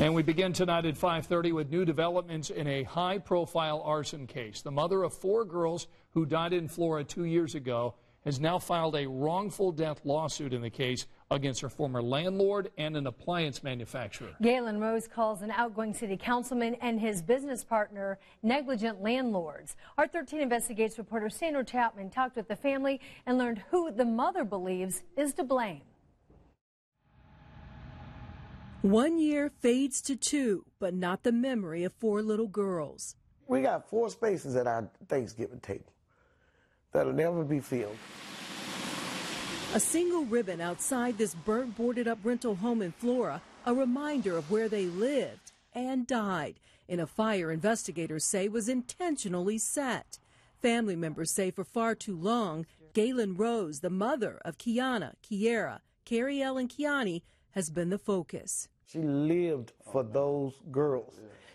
And we begin tonight at 5.30 with new developments in a high-profile arson case. The mother of four girls who died in Florida two years ago has now filed a wrongful death lawsuit in the case against her former landlord and an appliance manufacturer. Galen Rose calls an outgoing city councilman and his business partner negligent landlords. Our 13 investigates reporter Sandra Chapman talked with the family and learned who the mother believes is to blame. One year fades to two, but not the memory of four little girls. We got four spaces at our Thanksgiving table that'll never be filled. A single ribbon outside this burnt, boarded up rental home in Flora, a reminder of where they lived and died in a fire investigators say was intentionally set. Family members say for far too long, Galen Rose, the mother of Kiana, Kiera, Carrie Ellen, Kiani, has been the focus. She lived for those girls,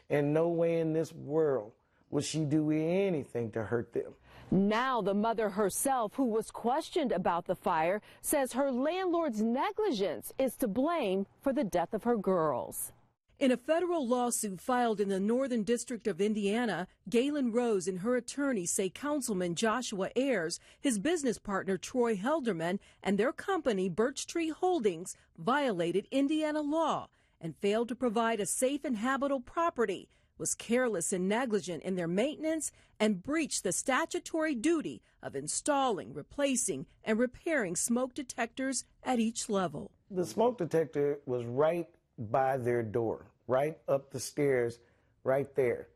and no way in this world would she do anything to hurt them. Now, the mother herself, who was questioned about the fire, says her landlord's negligence is to blame for the death of her girls. In a federal lawsuit filed in the Northern District of Indiana, Galen Rose and her attorney say Councilman Joshua Ayers, his business partner Troy Helderman, and their company Birch Tree Holdings violated Indiana law and failed to provide a safe and habitable property, was careless and negligent in their maintenance, and breached the statutory duty of installing, replacing, and repairing smoke detectors at each level. The smoke detector was right by their door, right up the stairs, right there.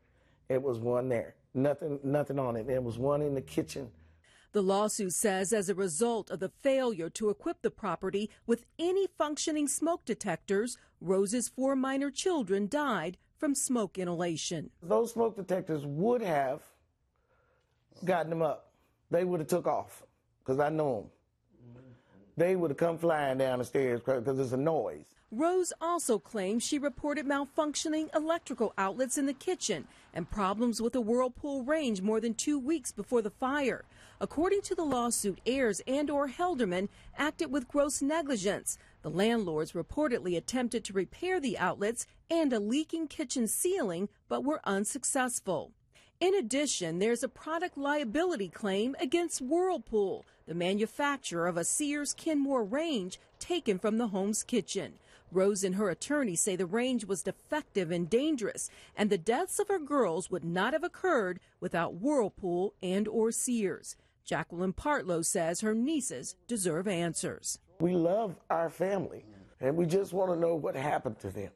It was one there. Nothing, nothing on it. There was one in the kitchen. The lawsuit says as a result of the failure to equip the property with any functioning smoke detectors, Rose's four minor children died from smoke inhalation. Those smoke detectors would have gotten them up. They would have took off because I know them they would have come flying down the stairs because it's a noise. Rose also claims she reported malfunctioning electrical outlets in the kitchen and problems with a whirlpool range more than two weeks before the fire. According to the lawsuit, Ayers and or Helderman acted with gross negligence. The landlords reportedly attempted to repair the outlets and a leaking kitchen ceiling, but were unsuccessful. In addition, there's a product liability claim against Whirlpool, the manufacturer of a Sears Kenmore range taken from the home's kitchen. Rose and her attorney say the range was defective and dangerous, and the deaths of her girls would not have occurred without Whirlpool and or Sears. Jacqueline Partlow says her nieces deserve answers. We love our family, and we just want to know what happened to them.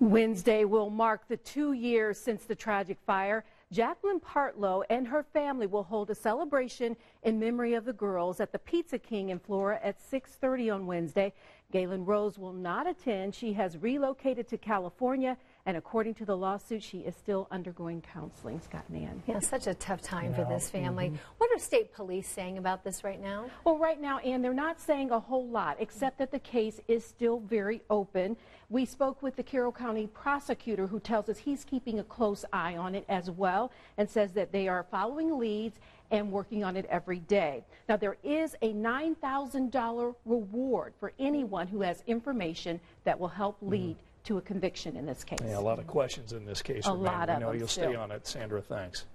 Wednesday will mark the two years since the tragic fire. Jacqueline Partlow and her family will hold a celebration in memory of the girls at the Pizza King in Flora at 6.30 on Wednesday. Galen Rose will not attend. She has relocated to California and according to the lawsuit, she is still undergoing counseling, Scott Mann. Yeah, such a tough time for this family. Mm -hmm. What are state police saying about this right now? Well, right now, Ann, they're not saying a whole lot, except that the case is still very open. We spoke with the Carroll County prosecutor who tells us he's keeping a close eye on it as well and says that they are following leads and working on it every day. Now, there is a $9,000 reward for anyone who has information that will help lead mm -hmm to a conviction in this case. Yeah, a lot of questions in this case. A remain. lot of. of know them you'll still. stay on it. Sandra, thanks.